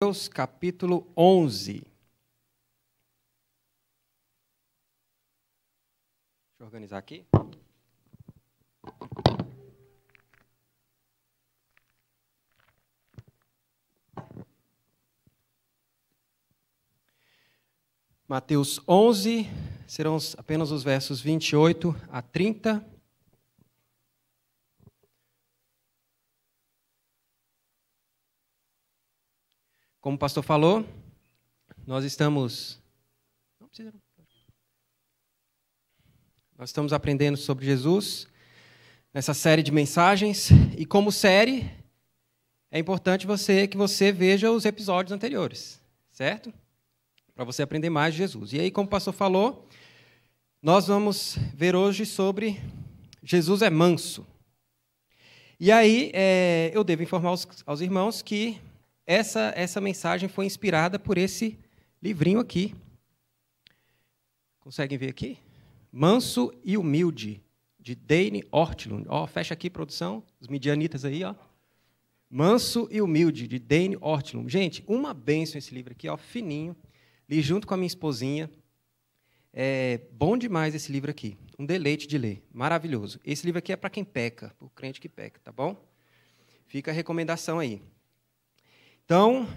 Mateus capítulo 11. Deixa eu organizar aqui. Mateus 11, serão apenas os versos 28 a 30. Como o pastor falou, nós estamos. Nós estamos aprendendo sobre Jesus nessa série de mensagens. E como série, é importante você que você veja os episódios anteriores, certo? Para você aprender mais de Jesus. E aí, como o pastor falou, nós vamos ver hoje sobre Jesus é manso. E aí, é, eu devo informar aos, aos irmãos que essa, essa mensagem foi inspirada por esse livrinho aqui. Conseguem ver aqui? Manso e Humilde, de Dane Ortlund. Ó, fecha aqui, produção, os medianitas aí, ó. Manso e Humilde, de Dane Ortlund. Gente, uma benção esse livro aqui, ó, fininho. Li junto com a minha esposinha. É bom demais esse livro aqui. Um deleite de ler. Maravilhoso. Esse livro aqui é para quem peca, o crente que peca, tá bom? Fica a recomendação aí. Então,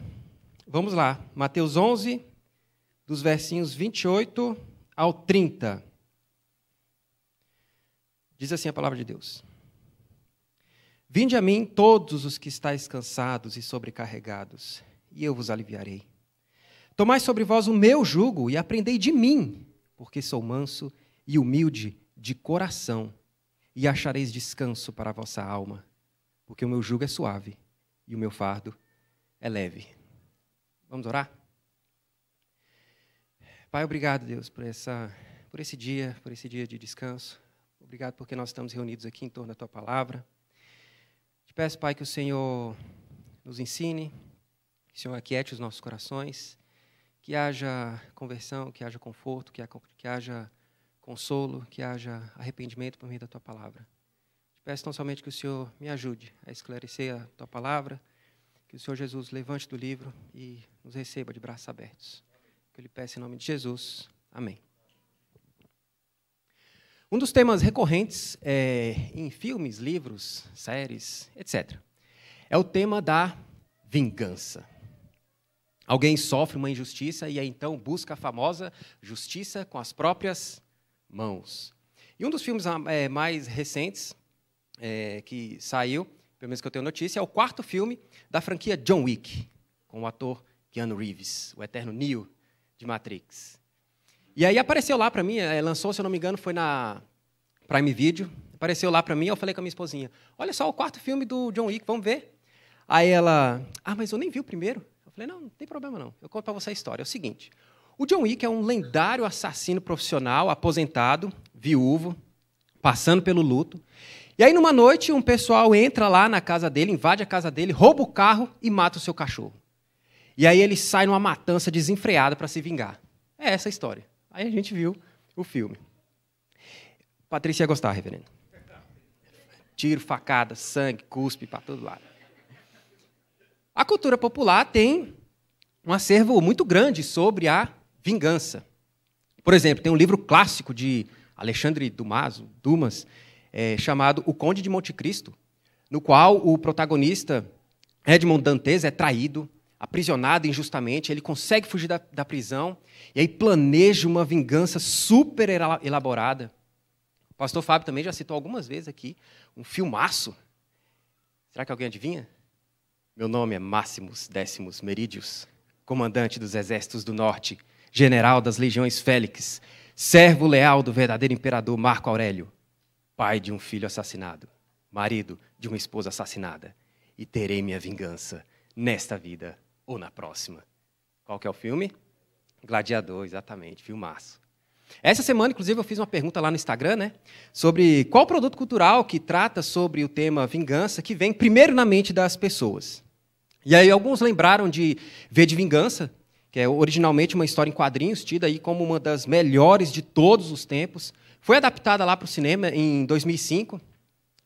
vamos lá. Mateus 11, dos versinhos 28 ao 30. Diz assim a palavra de Deus: Vinde a mim todos os que estáis cansados e sobrecarregados, e eu vos aliviarei. Tomai sobre vós o meu jugo e aprendei de mim, porque sou manso e humilde de coração, e achareis descanso para a vossa alma, porque o meu jugo é suave e o meu fardo é é leve. Vamos orar? Pai, obrigado, Deus, por, essa, por esse dia, por esse dia de descanso. Obrigado porque nós estamos reunidos aqui em torno da tua palavra. Te peço, Pai, que o Senhor nos ensine, que o Senhor aquiete os nossos corações, que haja conversão, que haja conforto, que, que haja consolo, que haja arrependimento por meio da tua palavra. Te peço tão somente que o Senhor me ajude a esclarecer a tua palavra que o Senhor Jesus levante do livro e nos receba de braços abertos. Que eu lhe peço em nome de Jesus. Amém. Um dos temas recorrentes é, em filmes, livros, séries, etc., é o tema da vingança. Alguém sofre uma injustiça e aí, então busca a famosa justiça com as próprias mãos. E um dos filmes ah, é, mais recentes é, que saiu pelo menos que eu tenho notícia, é o quarto filme da franquia John Wick, com o ator Keanu Reeves, o eterno Neo de Matrix. E aí apareceu lá para mim, é, lançou, se eu não me engano, foi na Prime Video, apareceu lá para mim, eu falei com a minha esposinha, olha só o quarto filme do John Wick, vamos ver? Aí ela, ah, mas eu nem vi o primeiro. Eu falei, não, não tem problema não, eu conto para você a história. É o seguinte, o John Wick é um lendário assassino profissional, aposentado, viúvo, passando pelo luto, e aí, numa noite, um pessoal entra lá na casa dele, invade a casa dele, rouba o carro e mata o seu cachorro. E aí ele sai numa matança desenfreada para se vingar. É essa a história. Aí a gente viu o filme. Patrícia ia gostar, reverendo. Tiro, facada, sangue, cuspe para todo lado. A cultura popular tem um acervo muito grande sobre a vingança. Por exemplo, tem um livro clássico de Alexandre Dumas, Dumas é, chamado O Conde de Monte Cristo, no qual o protagonista Edmond Dantes é traído, aprisionado injustamente, ele consegue fugir da, da prisão e aí planeja uma vingança super elaborada. O pastor Fábio também já citou algumas vezes aqui um filmaço. Será que alguém adivinha? Meu nome é Máximos Décimos Merídios, comandante dos exércitos do norte, general das legiões Félix, servo leal do verdadeiro imperador Marco Aurélio pai de um filho assassinado, marido de uma esposa assassinada, e terei minha vingança nesta vida ou na próxima. Qual que é o filme? Gladiador, exatamente, filmaço. Essa semana, inclusive, eu fiz uma pergunta lá no Instagram, né? Sobre qual produto cultural que trata sobre o tema vingança que vem primeiro na mente das pessoas. E aí alguns lembraram de V de Vingança, que é originalmente uma história em quadrinhos, tida aí como uma das melhores de todos os tempos. Foi adaptada lá para o cinema em 2005.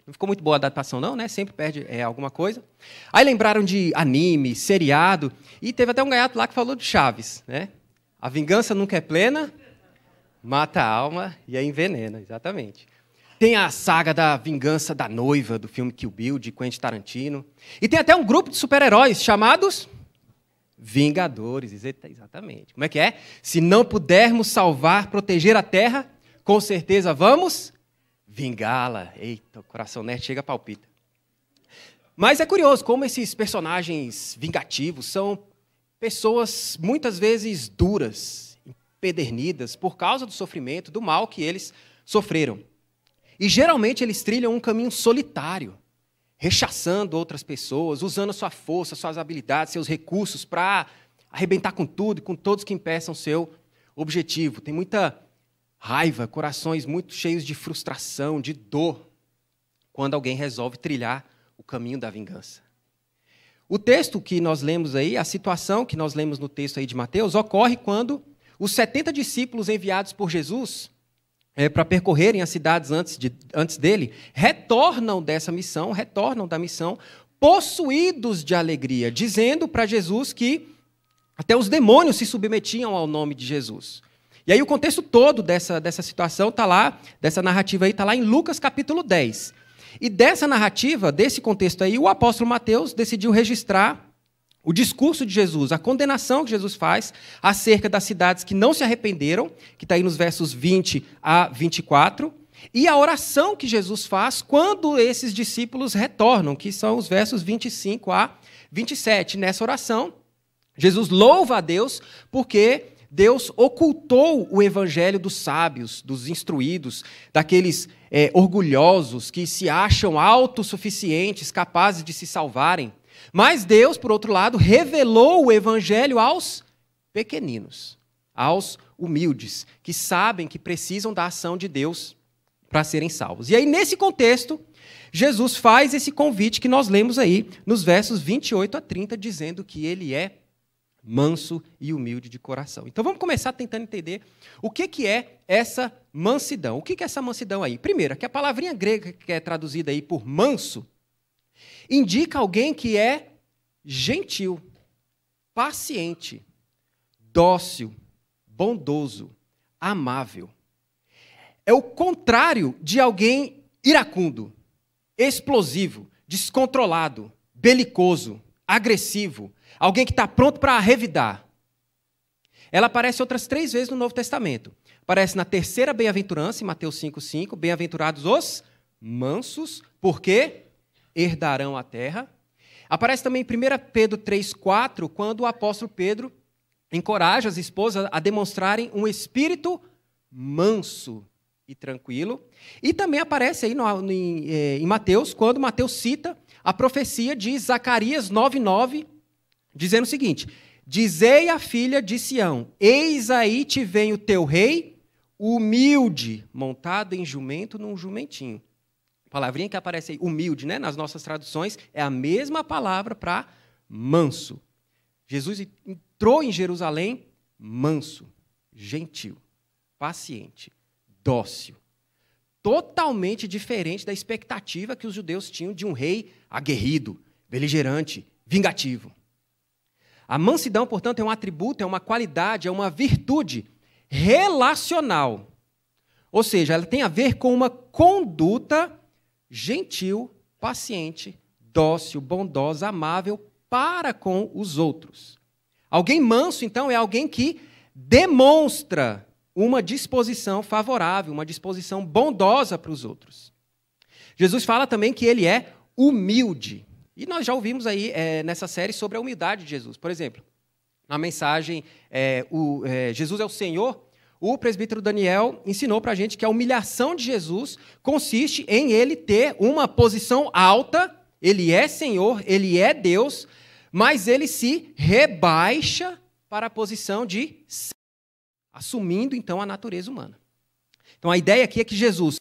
Não ficou muito boa a adaptação, não, né? Sempre perde é, alguma coisa. Aí lembraram de anime, seriado, e teve até um gaiato lá que falou de Chaves, né? A vingança nunca é plena, mata a alma e a envenena, exatamente. Tem a saga da vingança da noiva, do filme Kill Bill, de Quentin Tarantino. E tem até um grupo de super-heróis chamados vingadores. Exatamente. Como é que é? Se não pudermos salvar, proteger a terra, com certeza vamos vingá-la. Eita, o coração nerd né? chega a palpita. Mas é curioso como esses personagens vingativos são pessoas muitas vezes duras, empedernidas, por causa do sofrimento, do mal que eles sofreram. E geralmente eles trilham um caminho solitário rechaçando outras pessoas, usando a sua força, suas habilidades, seus recursos para arrebentar com tudo e com todos que impeçam seu objetivo. Tem muita raiva, corações muito cheios de frustração, de dor, quando alguém resolve trilhar o caminho da vingança. O texto que nós lemos aí, a situação que nós lemos no texto aí de Mateus, ocorre quando os 70 discípulos enviados por Jesus é, para percorrerem as cidades antes, de, antes dele, retornam dessa missão, retornam da missão, possuídos de alegria, dizendo para Jesus que até os demônios se submetiam ao nome de Jesus. E aí o contexto todo dessa, dessa situação está lá, dessa narrativa aí, está lá em Lucas capítulo 10. E dessa narrativa, desse contexto aí, o apóstolo Mateus decidiu registrar o discurso de Jesus, a condenação que Jesus faz acerca das cidades que não se arrependeram, que está aí nos versos 20 a 24, e a oração que Jesus faz quando esses discípulos retornam, que são os versos 25 a 27. Nessa oração, Jesus louva a Deus porque Deus ocultou o evangelho dos sábios, dos instruídos, daqueles é, orgulhosos que se acham autossuficientes, capazes de se salvarem. Mas Deus, por outro lado, revelou o evangelho aos pequeninos, aos humildes, que sabem que precisam da ação de Deus para serem salvos. E aí, nesse contexto, Jesus faz esse convite que nós lemos aí nos versos 28 a 30, dizendo que ele é manso e humilde de coração. Então vamos começar tentando entender o que, que é essa mansidão. O que, que é essa mansidão aí? Primeiro, que a palavrinha grega que é traduzida aí por manso indica alguém que é gentil, paciente, dócil, bondoso, amável. É o contrário de alguém iracundo, explosivo, descontrolado, belicoso, agressivo, alguém que está pronto para revidar. Ela aparece outras três vezes no Novo Testamento. Aparece na terceira bem-aventurança, em Mateus 5,5, bem-aventurados os mansos, porque herdarão a terra. Aparece também em 1 Pedro 3,4, quando o apóstolo Pedro encoraja as esposas a demonstrarem um espírito manso e tranquilo. E também aparece aí no, em, é, em, Mateus, quando Mateus cita a profecia de Zacarias 9,9, dizendo o seguinte: Dizei à filha de Sião: Eis aí te vem o teu rei, humilde, montado em jumento num jumentinho palavrinha que aparece aí, humilde, né, nas nossas traduções, é a mesma palavra para manso. Jesus entrou em Jerusalém manso, gentil, paciente, dócil. Totalmente diferente da expectativa que os judeus tinham de um rei aguerrido, beligerante, vingativo. A mansidão, portanto, é um atributo, é uma qualidade, é uma virtude relacional. Ou seja, ela tem a ver com uma conduta gentil, paciente, dócil, bondosa, amável para com os outros. Alguém manso, então, é alguém que demonstra uma disposição favorável, uma disposição bondosa para os outros. Jesus fala também que ele é humilde. E nós já ouvimos aí é, nessa série sobre a humildade de Jesus. Por exemplo, na mensagem é, o, é, Jesus é o Senhor, o presbítero Daniel ensinou para a gente que a humilhação de Jesus consiste em ele ter uma posição alta, ele é Senhor, ele é Deus, mas ele se rebaixa para a posição de assumindo então a natureza humana. Então a ideia aqui é que Jesus,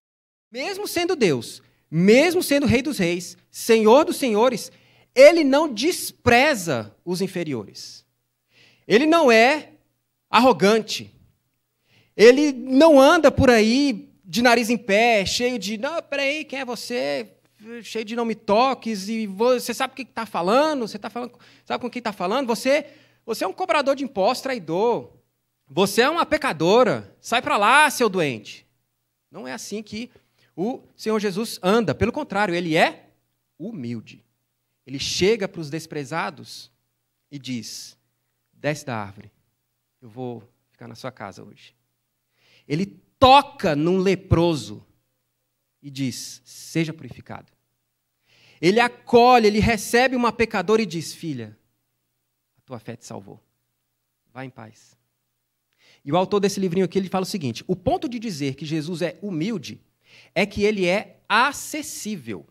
mesmo sendo Deus, mesmo sendo Rei dos Reis, Senhor dos Senhores, ele não despreza os inferiores. Ele não é arrogante, ele não anda por aí de nariz em pé, cheio de, não, peraí, quem é você? Cheio de não me toques, e você sabe o que está falando, você está falando, sabe com quem está tá tá falando? Você, você é um cobrador de impostos, traidor. Você é uma pecadora. Sai para lá, seu doente. Não é assim que o Senhor Jesus anda. Pelo contrário, ele é humilde. Ele chega para os desprezados e diz: Desce da árvore. Eu vou ficar na sua casa hoje ele toca num leproso e diz: Seja purificado. Ele acolhe, ele recebe uma pecadora e diz: Filha, a tua fé te salvou. Vá em paz. E o autor desse livrinho aqui ele fala o seguinte: o ponto de dizer que Jesus é humilde é que ele é acessível.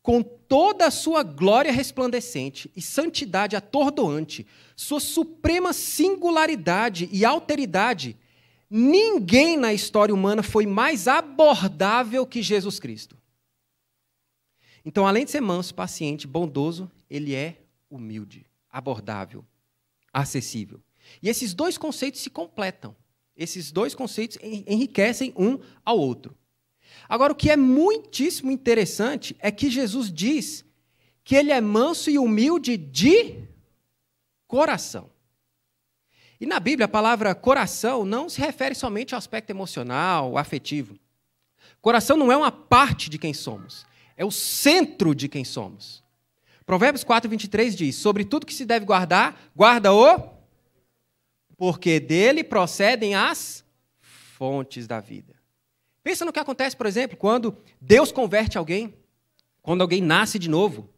Com toda a sua glória resplandecente e santidade atordoante, sua suprema singularidade e alteridade, Ninguém na história humana foi mais abordável que Jesus Cristo. Então, além de ser manso, paciente, bondoso, ele é humilde, abordável, acessível. E esses dois conceitos se completam. Esses dois conceitos enriquecem um ao outro. Agora, o que é muitíssimo interessante é que Jesus diz que ele é manso e humilde de coração. E na Bíblia, a palavra coração não se refere somente ao aspecto emocional, afetivo. Coração não é uma parte de quem somos, é o centro de quem somos. Provérbios 4, 23 diz: Sobre tudo que se deve guardar, guarda-o, porque dele procedem as fontes da vida. Pensa no que acontece, por exemplo, quando Deus converte alguém, quando alguém nasce de novo.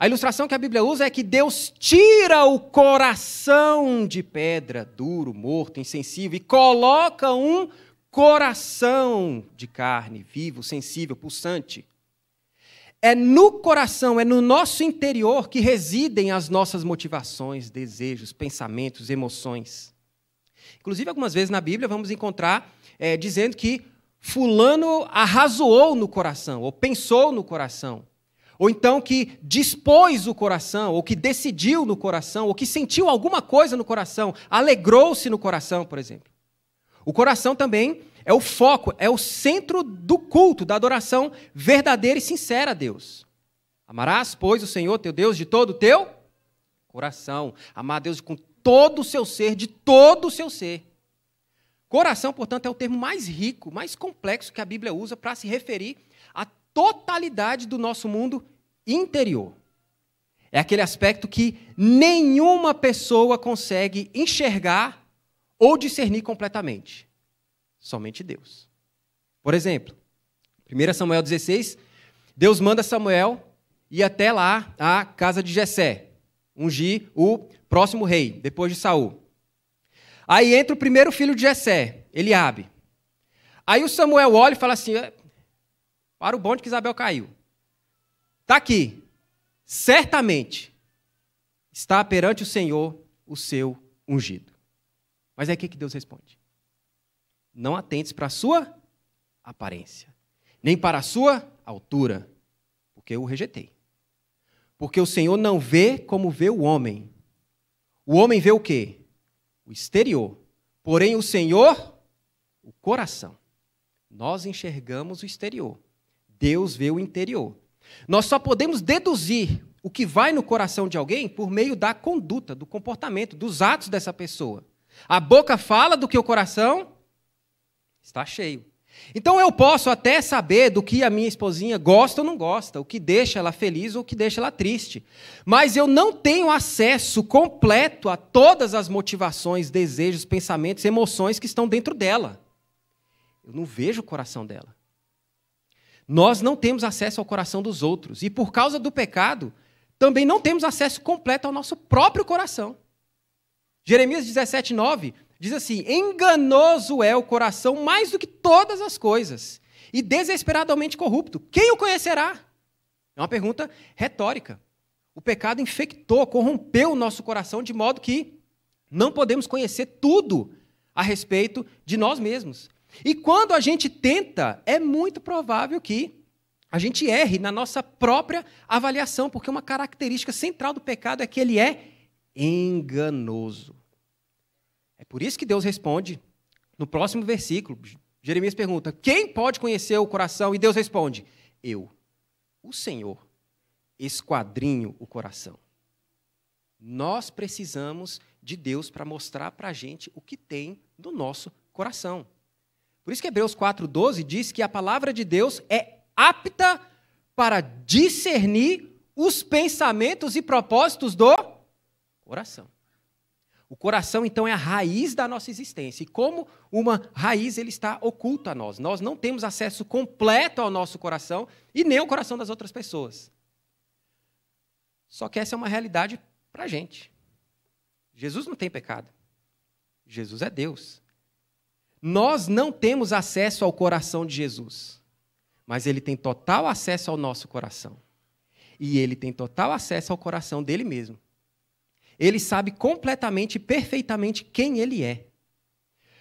A ilustração que a Bíblia usa é que Deus tira o coração de pedra, duro, morto, insensível, e coloca um coração de carne, vivo, sensível, pulsante. É no coração, é no nosso interior que residem as nossas motivações, desejos, pensamentos, emoções. Inclusive, algumas vezes na Bíblia vamos encontrar é, dizendo que Fulano arrazoou no coração, ou pensou no coração ou então que dispôs o coração, ou que decidiu no coração, ou que sentiu alguma coisa no coração, alegrou-se no coração, por exemplo. O coração também é o foco, é o centro do culto, da adoração verdadeira e sincera a Deus. Amarás, pois, o Senhor teu Deus de todo o teu coração. Amar a Deus com todo o seu ser, de todo o seu ser. Coração, portanto, é o termo mais rico, mais complexo que a Bíblia usa para se referir totalidade do nosso mundo interior. É aquele aspecto que nenhuma pessoa consegue enxergar ou discernir completamente. Somente Deus. Por exemplo, 1 Samuel 16, Deus manda Samuel ir até lá à casa de Jessé, ungir o próximo rei, depois de Saul. Aí entra o primeiro filho de Jessé, Eliabe. Aí o Samuel olha e fala assim: é, para o bonde que Isabel caiu. Está aqui. Certamente está perante o Senhor o seu ungido. Mas é aqui que Deus responde. Não atentes para a sua aparência, nem para a sua altura, porque eu o rejeitei. Porque o Senhor não vê como vê o homem. O homem vê o quê? O exterior. Porém, o Senhor, o coração. Nós enxergamos o exterior, Deus vê o interior. Nós só podemos deduzir o que vai no coração de alguém por meio da conduta, do comportamento, dos atos dessa pessoa. A boca fala do que o coração está cheio. Então eu posso até saber do que a minha esposinha gosta ou não gosta, o que deixa ela feliz ou o que deixa ela triste. Mas eu não tenho acesso completo a todas as motivações, desejos, pensamentos, emoções que estão dentro dela. Eu não vejo o coração dela nós não temos acesso ao coração dos outros. E por causa do pecado, também não temos acesso completo ao nosso próprio coração. Jeremias 17, 9 diz assim: Enganoso é o coração mais do que todas as coisas, e desesperadamente corrupto. Quem o conhecerá? É uma pergunta retórica. O pecado infectou, corrompeu o nosso coração de modo que não podemos conhecer tudo a respeito de nós mesmos. E quando a gente tenta, é muito provável que a gente erre na nossa própria avaliação, porque uma característica central do pecado é que ele é enganoso. É por isso que Deus responde no próximo versículo. Jeremias pergunta: Quem pode conhecer o coração? E Deus responde: Eu, o Senhor, esquadrinho o coração. Nós precisamos de Deus para mostrar para a gente o que tem no nosso coração. Por isso que Hebreus 4,12 diz que a palavra de Deus é apta para discernir os pensamentos e propósitos do coração. O coração, então, é a raiz da nossa existência. E como uma raiz, ele está oculto a nós. Nós não temos acesso completo ao nosso coração e nem ao coração das outras pessoas. Só que essa é uma realidade para a gente. Jesus não tem pecado. Jesus é Deus. Nós não temos acesso ao coração de Jesus, mas ele tem total acesso ao nosso coração. E ele tem total acesso ao coração dele mesmo. Ele sabe completamente e perfeitamente quem ele é.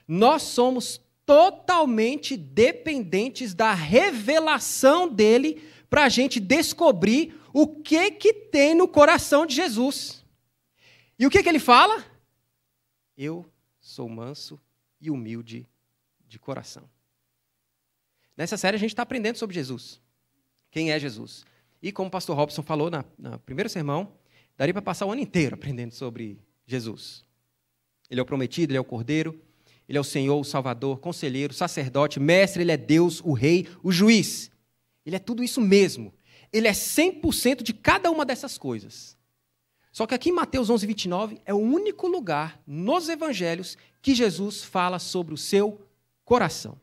Nós somos totalmente dependentes da revelação dele para a gente descobrir o que que tem no coração de Jesus. E o que, que ele fala? Eu sou manso e humilde de coração. Nessa série a gente está aprendendo sobre Jesus. Quem é Jesus? E como o pastor Robson falou na, na primeiro sermão, daria para passar o ano inteiro aprendendo sobre Jesus. Ele é o prometido, ele é o cordeiro, ele é o Senhor, o Salvador, conselheiro, sacerdote, mestre, ele é Deus, o rei, o juiz. Ele é tudo isso mesmo. Ele é 100% de cada uma dessas coisas. Só que aqui em Mateus 11, 29 é o único lugar nos evangelhos que Jesus fala sobre o seu coração.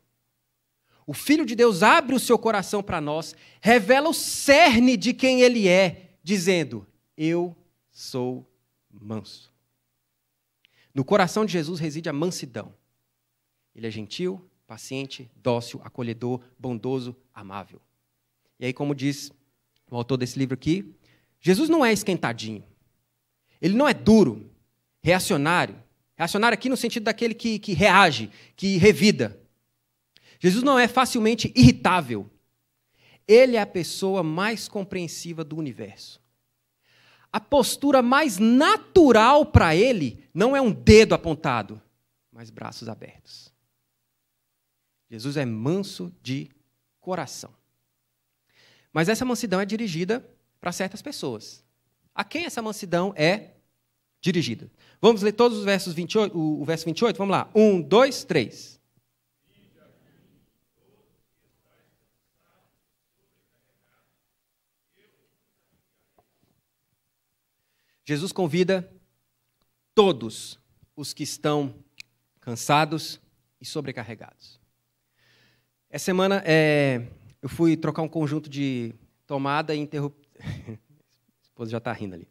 O Filho de Deus abre o seu coração para nós, revela o cerne de quem ele é, dizendo: Eu sou manso. No coração de Jesus reside a mansidão. Ele é gentil, paciente, dócil, acolhedor, bondoso, amável. E aí, como diz o autor desse livro aqui, Jesus não é esquentadinho. Ele não é duro, reacionário, Reacionário aqui no sentido daquele que, que reage, que revida. Jesus não é facilmente irritável. Ele é a pessoa mais compreensiva do universo. A postura mais natural para ele não é um dedo apontado, mas braços abertos. Jesus é manso de coração. Mas essa mansidão é dirigida para certas pessoas. A quem essa mansidão é dirigida? Vamos ler todos os versos 28, o, o verso 28? Vamos lá. Um, dois, três. Jesus convida todos os que estão cansados e sobrecarregados. Essa semana é, eu fui trocar um conjunto de tomada e interrupção. esposa já está rindo ali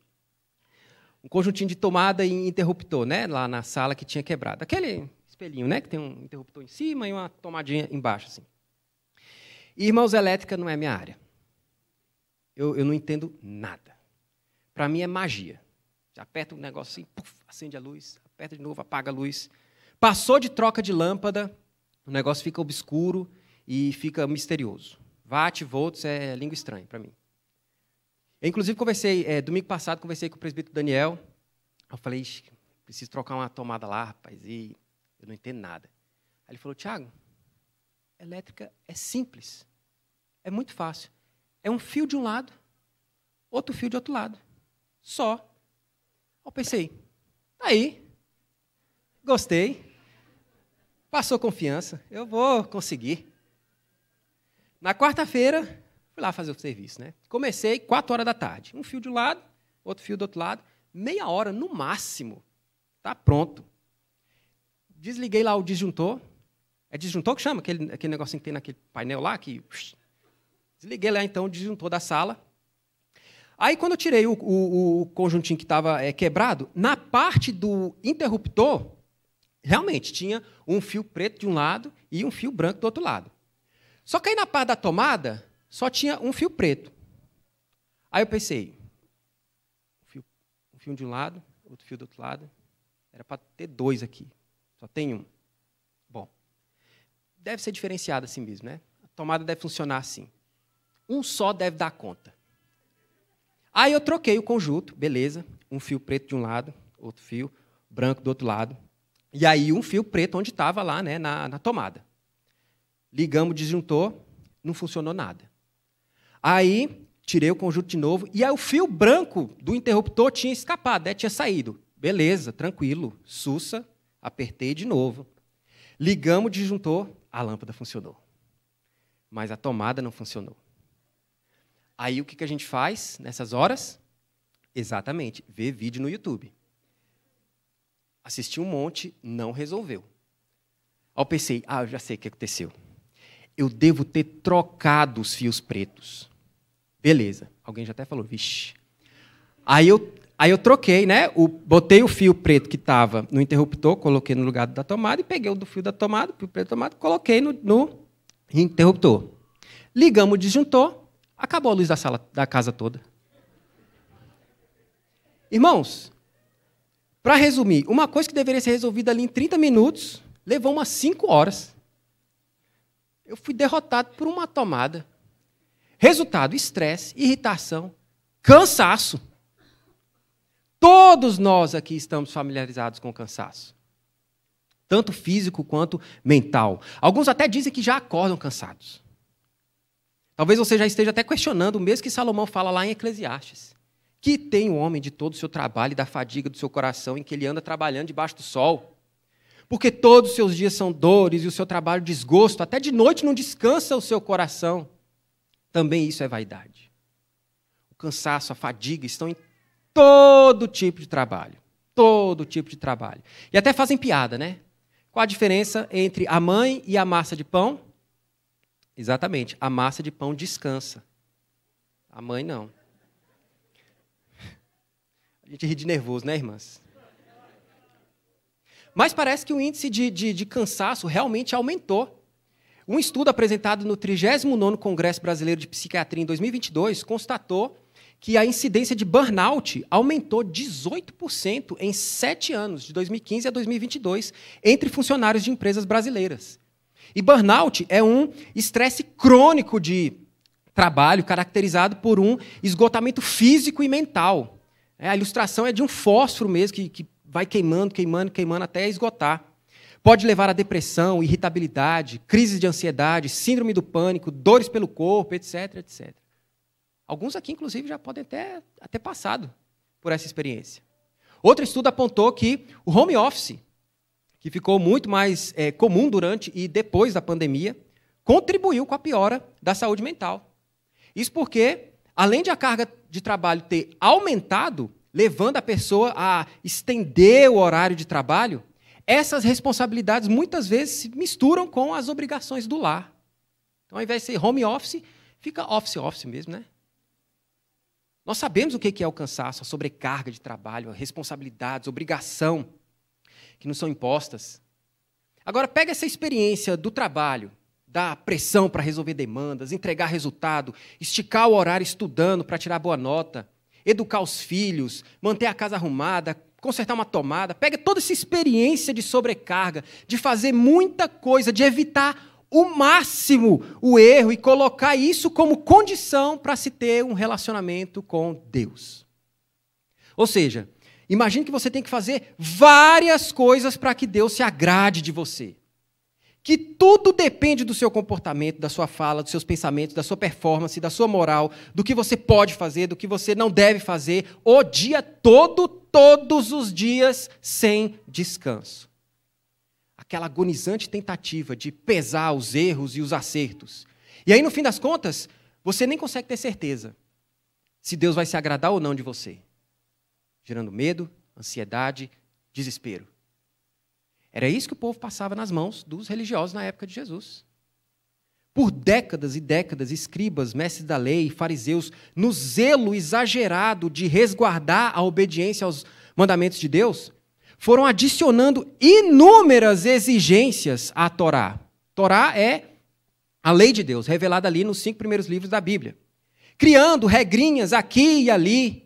um conjuntinho de tomada e interruptor, né? Lá na sala que tinha quebrado. Aquele espelhinho, né? Que tem um interruptor em cima e uma tomadinha embaixo, assim. irmãos, elétrica não é minha área. Eu, eu não entendo nada. Para mim é magia. Você aperta um negócio assim, puff, acende a luz, aperta de novo, apaga a luz. Passou de troca de lâmpada, o negócio fica obscuro e fica misterioso. Watt, volts é língua estranha para mim. Eu, inclusive, conversei, é, domingo passado, conversei com o presbítero Daniel. Eu falei, preciso trocar uma tomada lá, rapaz, e eu não entendo nada. Aí ele falou, Tiago, elétrica é simples, é muito fácil. É um fio de um lado, outro fio de outro lado, só. Eu pensei, aí, gostei, passou confiança, eu vou conseguir. Na quarta-feira, Fui lá fazer o serviço, né? Comecei 4 horas da tarde. Um fio de um lado, outro fio do outro lado. Meia hora no máximo. Tá pronto. Desliguei lá o disjuntor. É disjuntor que chama? Aquele, aquele negocinho que tem naquele painel lá? Que... Desliguei lá então o disjuntor da sala. Aí, quando eu tirei o, o, o conjuntinho que estava é, quebrado, na parte do interruptor, realmente tinha um fio preto de um lado e um fio branco do outro lado. Só que aí na parte da tomada, só tinha um fio preto. Aí eu pensei, um fio, um fio de um lado, outro fio do outro lado. Era para ter dois aqui. Só tem um. Bom, deve ser diferenciado assim mesmo, né? A tomada deve funcionar assim. Um só deve dar conta. Aí eu troquei o conjunto, beleza. Um fio preto de um lado, outro fio branco do outro lado. E aí um fio preto onde estava lá, né, na, na tomada. Ligamos o disjuntor, não funcionou nada. Aí, tirei o conjunto de novo, e aí o fio branco do interruptor tinha escapado, né? tinha saído. Beleza, tranquilo, sussa, apertei de novo. Ligamos o disjuntor, a lâmpada funcionou. Mas a tomada não funcionou. Aí o que a gente faz nessas horas? Exatamente, ver vídeo no YouTube. Assisti um monte, não resolveu. Aí eu pensei, ah, eu já sei o que aconteceu. Eu devo ter trocado os fios pretos. Beleza. Alguém já até falou, vixe. Aí eu, aí eu troquei, né? O, botei o fio preto que estava no interruptor, coloquei no lugar da tomada e peguei o do fio da tomada, o fio preto da tomada, coloquei no, no interruptor. Ligamos o disjuntor, acabou a luz da sala, da casa toda. Irmãos, para resumir, uma coisa que deveria ser resolvida ali em 30 minutos levou umas 5 horas. Eu fui derrotado por uma tomada. Resultado: estresse, irritação, cansaço. Todos nós aqui estamos familiarizados com cansaço, tanto físico quanto mental. Alguns até dizem que já acordam cansados. Talvez você já esteja até questionando o mesmo que Salomão fala lá em Eclesiastes. Que tem o homem de todo o seu trabalho e da fadiga do seu coração em que ele anda trabalhando debaixo do sol? Porque todos os seus dias são dores e o seu trabalho desgosto, até de noite não descansa o seu coração. Também isso é vaidade. O cansaço, a fadiga estão em todo tipo de trabalho. Todo tipo de trabalho. E até fazem piada, né? Qual a diferença entre a mãe e a massa de pão? Exatamente, a massa de pão descansa. A mãe não. A gente ri de nervoso, né, irmãs? Mas parece que o índice de, de, de cansaço realmente aumentou. Um estudo apresentado no 39º Congresso Brasileiro de Psiquiatria em 2022 constatou que a incidência de burnout aumentou 18% em sete anos, de 2015 a 2022, entre funcionários de empresas brasileiras. E burnout é um estresse crônico de trabalho caracterizado por um esgotamento físico e mental. É, a ilustração é de um fósforo mesmo que, que vai queimando, queimando, queimando até esgotar pode levar a depressão, irritabilidade, crises de ansiedade, síndrome do pânico, dores pelo corpo, etc, etc. Alguns aqui, inclusive, já podem até ter passado por essa experiência. Outro estudo apontou que o home office, que ficou muito mais é, comum durante e depois da pandemia, contribuiu com a piora da saúde mental. Isso porque, além de a carga de trabalho ter aumentado, levando a pessoa a estender o horário de trabalho, essas responsabilidades muitas vezes se misturam com as obrigações do lar. Então, ao invés de ser home office, fica office office mesmo, né? Nós sabemos o que é o cansaço, a sobrecarga de trabalho, responsabilidades, obrigação que nos são impostas. Agora, pega essa experiência do trabalho, da pressão para resolver demandas, entregar resultado, esticar o horário estudando para tirar boa nota, educar os filhos, manter a casa arrumada, consertar uma tomada, pega toda essa experiência de sobrecarga, de fazer muita coisa, de evitar o máximo o erro e colocar isso como condição para se ter um relacionamento com Deus. Ou seja, imagine que você tem que fazer várias coisas para que Deus se agrade de você que tudo depende do seu comportamento, da sua fala, dos seus pensamentos, da sua performance, da sua moral, do que você pode fazer, do que você não deve fazer, o dia todo, todos os dias, sem descanso. Aquela agonizante tentativa de pesar os erros e os acertos. E aí, no fim das contas, você nem consegue ter certeza se Deus vai se agradar ou não de você, gerando medo, ansiedade, desespero. Era isso que o povo passava nas mãos dos religiosos na época de Jesus. Por décadas e décadas, escribas, mestres da lei, fariseus, no zelo exagerado de resguardar a obediência aos mandamentos de Deus, foram adicionando inúmeras exigências à Torá. Torá é a lei de Deus, revelada ali nos cinco primeiros livros da Bíblia. Criando regrinhas aqui e ali.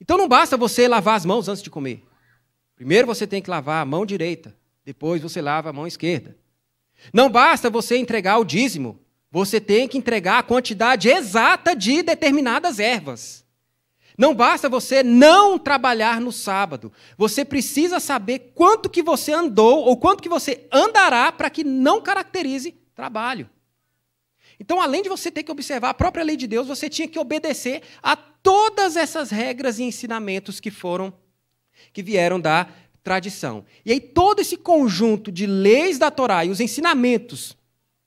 Então não basta você lavar as mãos antes de comer. Primeiro você tem que lavar a mão direita, depois você lava a mão esquerda. Não basta você entregar o dízimo, você tem que entregar a quantidade exata de determinadas ervas. Não basta você não trabalhar no sábado. Você precisa saber quanto que você andou ou quanto que você andará para que não caracterize trabalho. Então, além de você ter que observar a própria lei de Deus, você tinha que obedecer a todas essas regras e ensinamentos que foram que vieram da tradição. E aí todo esse conjunto de leis da Torá e os ensinamentos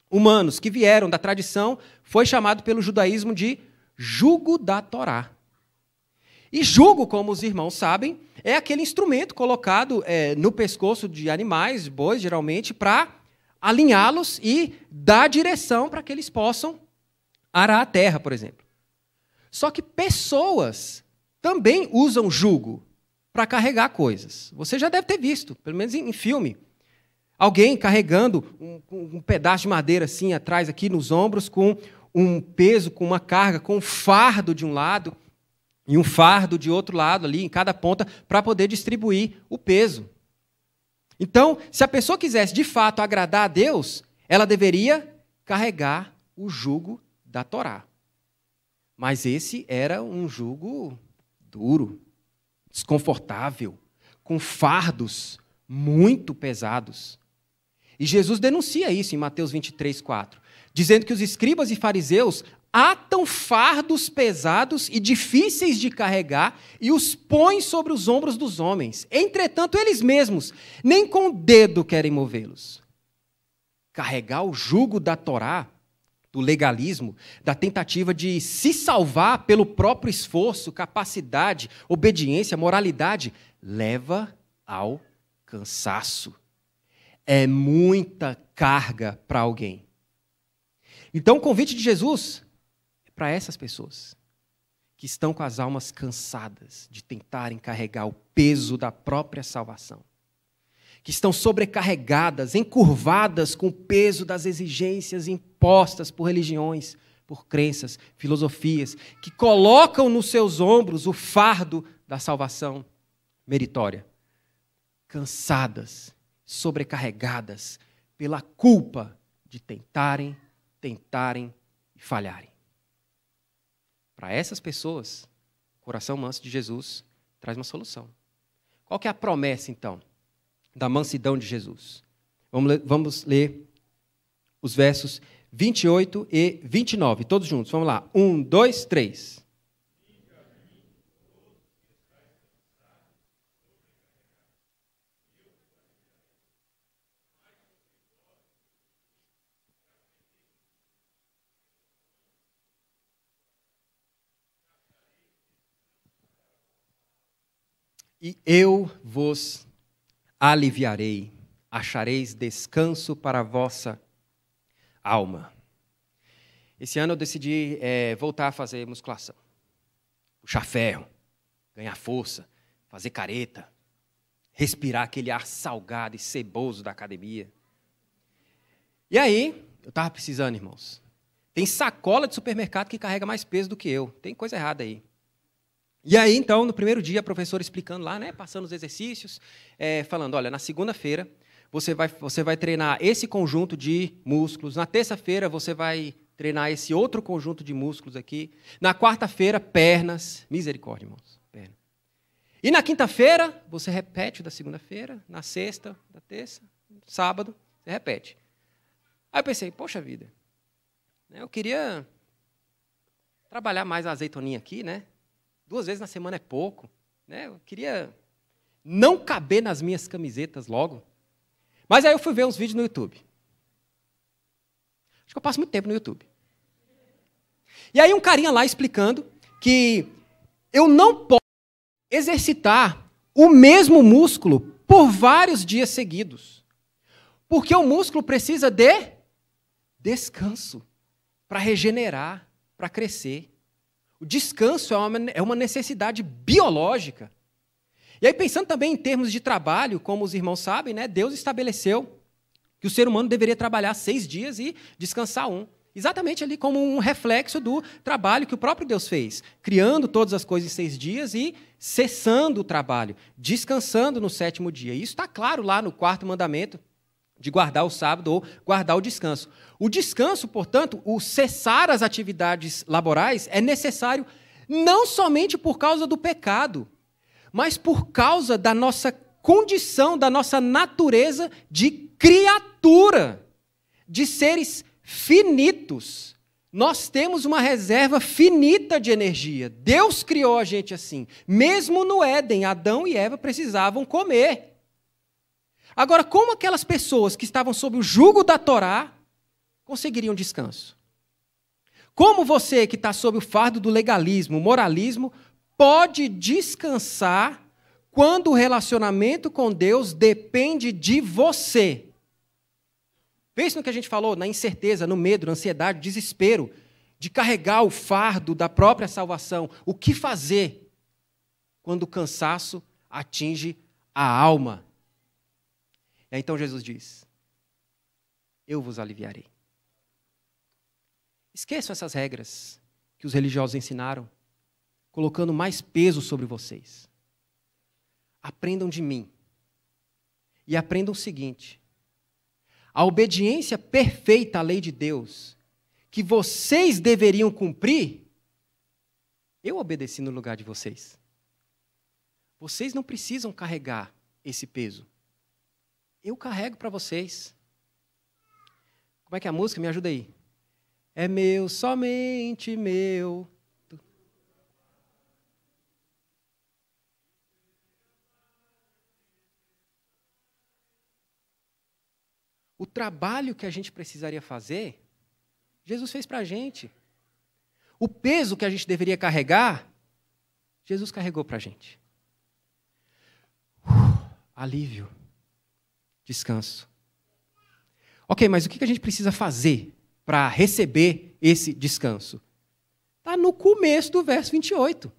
humanos que vieram da tradição foi chamado pelo judaísmo de jugo da Torá. E jugo, como os irmãos sabem, é aquele instrumento colocado é, no pescoço de animais, bois geralmente, para alinhá-los e dar direção para que eles possam arar a terra, por exemplo. Só que pessoas também usam jugo para carregar coisas. Você já deve ter visto, pelo menos em, em filme. Alguém carregando um, um, pedaço de madeira assim atrás, aqui nos ombros, com um peso, com uma carga, com um fardo de um lado e um fardo de outro lado ali, em cada ponta, para poder distribuir o peso. Então, se a pessoa quisesse de fato agradar a Deus, ela deveria carregar o jugo da Torá. Mas esse era um jugo duro, desconfortável, com fardos muito pesados. E Jesus denuncia isso em Mateus 23, 4, dizendo que os escribas e fariseus atam fardos pesados e difíceis de carregar e os põem sobre os ombros dos homens. Entretanto, eles mesmos nem com o dedo querem movê-los. Carregar o jugo da Torá do legalismo, da tentativa de se salvar pelo próprio esforço, capacidade, obediência, moralidade, leva ao cansaço. É muita carga para alguém. Então, o convite de Jesus é para essas pessoas que estão com as almas cansadas de tentarem carregar o peso da própria salvação que estão sobrecarregadas, encurvadas com o peso das exigências impostas por religiões, por crenças, filosofias, que colocam nos seus ombros o fardo da salvação meritória. Cansadas, sobrecarregadas pela culpa de tentarem, tentarem e falharem. Para essas pessoas, o coração manso de Jesus traz uma solução. Qual que é a promessa então? da mansidão de Jesus. Vamos ler, vamos ler os versos 28 e 29, todos juntos. Vamos lá. Um, dois, três. e eu vos aliviarei, achareis descanso para a vossa alma. Esse ano eu decidi é, voltar a fazer musculação, puxar ferro, ganhar força, fazer careta, respirar aquele ar salgado e ceboso da academia. E aí, eu estava precisando, irmãos. Tem sacola de supermercado que carrega mais peso do que eu. Tem coisa errada aí. E aí, então, no primeiro dia, a professora explicando lá, né, passando os exercícios, é, falando: olha, na segunda-feira você vai, você vai treinar esse conjunto de músculos, na terça-feira você vai treinar esse outro conjunto de músculos aqui, na quarta-feira, pernas, misericórdia, irmãos, perna. E na quinta-feira, você repete da segunda-feira, na sexta, da terça, sábado, você repete. Aí eu pensei: poxa vida, né, eu queria trabalhar mais a azeitoninha aqui, né? Duas vezes na semana é pouco. Né? Eu queria não caber nas minhas camisetas logo. Mas aí eu fui ver uns vídeos no YouTube. Acho que eu passo muito tempo no YouTube. E aí um carinha lá explicando que eu não posso exercitar o mesmo músculo por vários dias seguidos. Porque o músculo precisa de descanso para regenerar, para crescer. O descanso é, é uma, necessidade biológica. E aí, pensando também em termos de trabalho, como os irmãos sabem, né, Deus estabeleceu que o ser humano deveria trabalhar seis dias e descansar um. Exatamente ali como um reflexo do trabalho que o próprio Deus fez, criando todas as coisas em seis dias e cessando o trabalho, descansando no sétimo dia. E isso está claro lá no quarto mandamento, de guardar o sábado ou guardar o descanso. O descanso, portanto, o cessar as atividades laborais é necessário não somente por causa do pecado, mas por causa da nossa condição, da nossa natureza de criatura, de seres finitos. Nós temos uma reserva finita de energia. Deus criou a gente assim. Mesmo no Éden, Adão e Eva precisavam comer. Agora, como aquelas pessoas que estavam sob o jugo da Torá conseguiriam descanso? Como você que está sob o fardo do legalismo, moralismo, pode descansar quando o relacionamento com Deus depende de você? Pense no que a gente falou, na incerteza, no medo, na ansiedade, desespero, de carregar o fardo da própria salvação. O que fazer quando o cansaço atinge a alma? É, então Jesus diz: Eu vos aliviarei. Esqueçam essas regras que os religiosos ensinaram, colocando mais peso sobre vocês. Aprendam de mim. E aprendam o seguinte: a obediência perfeita à lei de Deus, que vocês deveriam cumprir, eu obedeci no lugar de vocês. Vocês não precisam carregar esse peso eu carrego para vocês. Como é que é a música? Me ajuda aí. É meu, somente meu. O trabalho que a gente precisaria fazer, Jesus fez para a gente. O peso que a gente deveria carregar, Jesus carregou para a gente. Uh, alívio descanso. Ok, mas o que a gente precisa fazer para receber esse descanso? Está no começo do verso 28.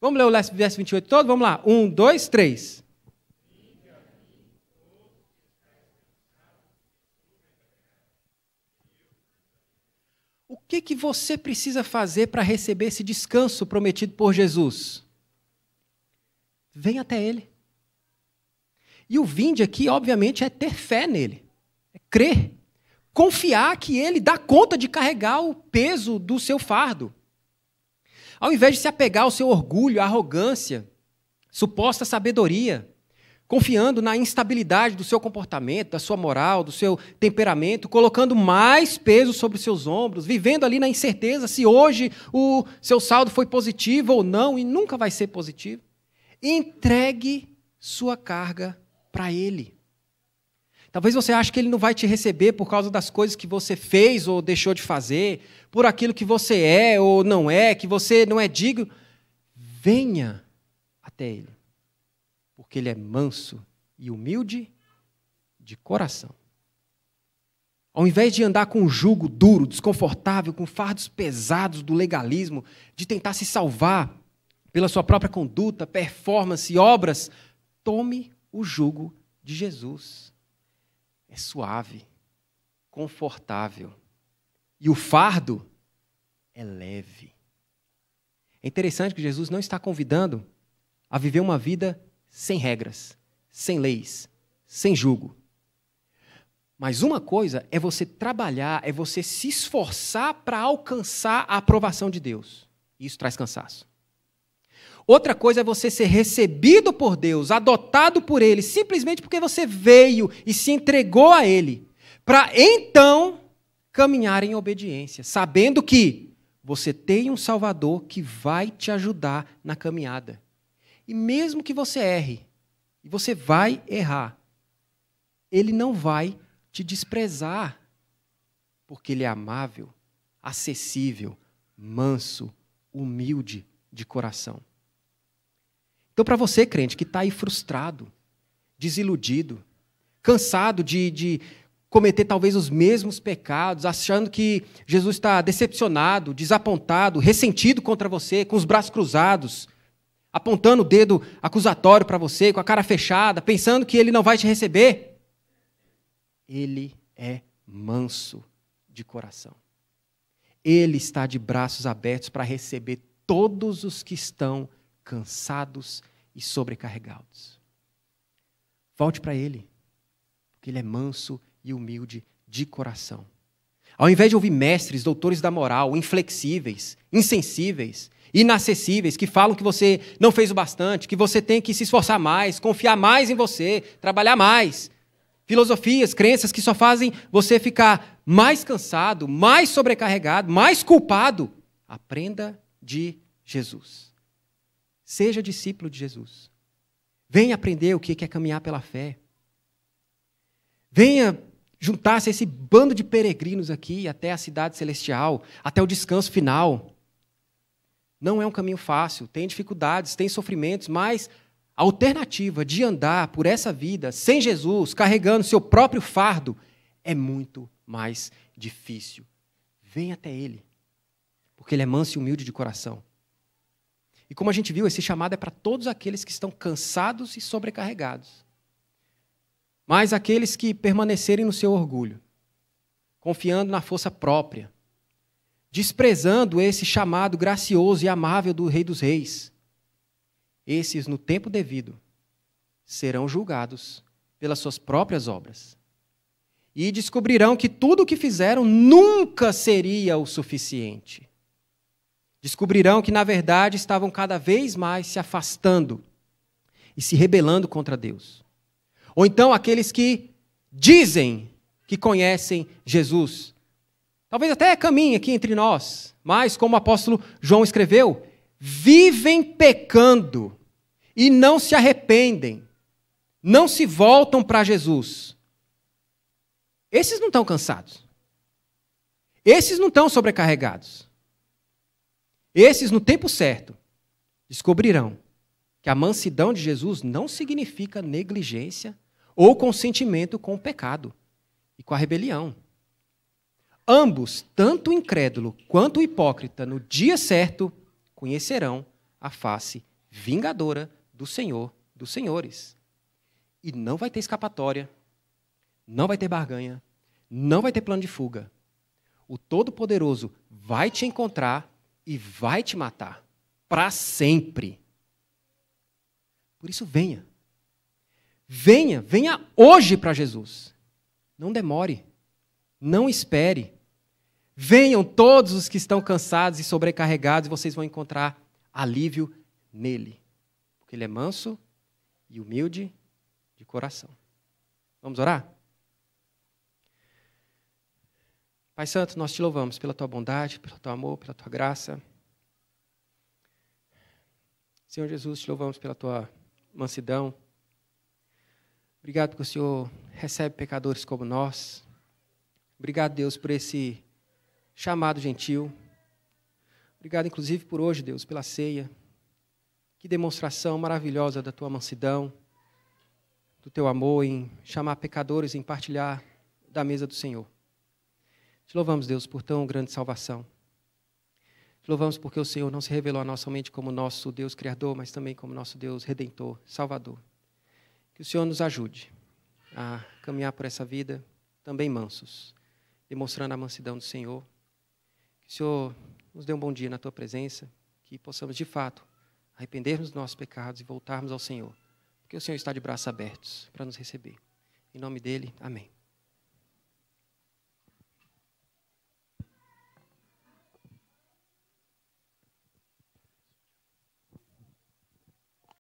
Vamos ler o verso 28 todo? Vamos lá. Um, dois, três. O que, que você precisa fazer para receber esse descanso prometido por Jesus? Vem até Ele. E o vinde aqui, obviamente, é ter fé nele, é crer, confiar que ele dá conta de carregar o peso do seu fardo. Ao invés de se apegar ao seu orgulho, à arrogância, suposta sabedoria, confiando na instabilidade do seu comportamento, da sua moral, do seu temperamento, colocando mais peso sobre os seus ombros, vivendo ali na incerteza se hoje o seu saldo foi positivo ou não, e nunca vai ser positivo. Entregue sua carga para Ele. Talvez você ache que Ele não vai te receber por causa das coisas que você fez ou deixou de fazer, por aquilo que você é ou não é, que você não é digno. Venha até Ele, porque Ele é manso e humilde de coração. Ao invés de andar com um jugo duro, desconfortável, com fardos pesados do legalismo, de tentar se salvar pela sua própria conduta, performance, obras, tome o jugo de Jesus. É suave, confortável. E o fardo é leve. É interessante que Jesus não está convidando a viver uma vida sem regras, sem leis, sem jugo. Mas uma coisa é você trabalhar, é você se esforçar para alcançar a aprovação de Deus. Isso traz cansaço. Outra coisa é você ser recebido por Deus, adotado por Ele, simplesmente porque você veio e se entregou a Ele, para então caminhar em obediência, sabendo que você tem um Salvador que vai te ajudar na caminhada. E mesmo que você erre, e você vai errar, Ele não vai te desprezar, porque Ele é amável, acessível, manso, humilde de coração. Então, para você, crente, que está aí frustrado, desiludido, cansado de, de cometer talvez os mesmos pecados, achando que Jesus está decepcionado, desapontado, ressentido contra você, com os braços cruzados, apontando o dedo acusatório para você, com a cara fechada, pensando que ele não vai te receber. Ele é manso de coração. Ele está de braços abertos para receber todos os que estão cansados, e sobrecarregados. Volte para Ele, porque Ele é manso e humilde de coração. Ao invés de ouvir mestres, doutores da moral, inflexíveis, insensíveis, inacessíveis, que falam que você não fez o bastante, que você tem que se esforçar mais, confiar mais em você, trabalhar mais. Filosofias, crenças que só fazem você ficar mais cansado, mais sobrecarregado, mais culpado. Aprenda de Jesus. Seja discípulo de Jesus. Venha aprender o que é caminhar pela fé. Venha juntar-se a esse bando de peregrinos aqui até a cidade celestial, até o descanso final. Não é um caminho fácil, tem dificuldades, tem sofrimentos, mas a alternativa de andar por essa vida sem Jesus, carregando seu próprio fardo, é muito mais difícil. Venha até Ele, porque Ele é manso e humilde de coração. E como a gente viu, esse chamado é para todos aqueles que estão cansados e sobrecarregados. Mas aqueles que permanecerem no seu orgulho, confiando na força própria, desprezando esse chamado gracioso e amável do Rei dos Reis, esses, no tempo devido, serão julgados pelas suas próprias obras. E descobrirão que tudo o que fizeram nunca seria o suficiente descobrirão que, na verdade, estavam cada vez mais se afastando e se rebelando contra Deus. Ou então aqueles que dizem que conhecem Jesus. Talvez até caminhe aqui entre nós, mas, como o apóstolo João escreveu, vivem pecando e não se arrependem, não se voltam para Jesus. Esses não estão cansados. Esses não estão sobrecarregados. Esses, no tempo certo, descobrirão que a mansidão de Jesus não significa negligência ou consentimento com o pecado e com a rebelião. Ambos, tanto o incrédulo quanto o hipócrita, no dia certo, conhecerão a face vingadora do Senhor dos Senhores. E não vai ter escapatória, não vai ter barganha, não vai ter plano de fuga. O Todo-Poderoso vai te encontrar e vai te matar para sempre. Por isso, venha. Venha, venha hoje para Jesus. Não demore. Não espere. Venham todos os que estão cansados e sobrecarregados, e vocês vão encontrar alívio nele. Porque ele é manso e humilde de coração. Vamos orar? Pai Santo, nós te louvamos pela tua bondade, pelo teu amor, pela tua graça. Senhor Jesus, te louvamos pela tua mansidão. Obrigado porque o Senhor recebe pecadores como nós. Obrigado, Deus, por esse chamado gentil. Obrigado, inclusive, por hoje, Deus, pela ceia. Que demonstração maravilhosa da tua mansidão, do teu amor em chamar pecadores, em partilhar da mesa do Senhor. Te louvamos, Deus, por tão grande salvação. Te louvamos porque o Senhor não se revelou a nós somente como nosso Deus Criador, mas também como nosso Deus Redentor, Salvador. Que o Senhor nos ajude a caminhar por essa vida também mansos, demonstrando a mansidão do Senhor. Que o Senhor nos dê um bom dia na tua presença, que possamos de fato arrependermos dos nossos pecados e voltarmos ao Senhor, porque o Senhor está de braços abertos para nos receber. Em nome dele, amém.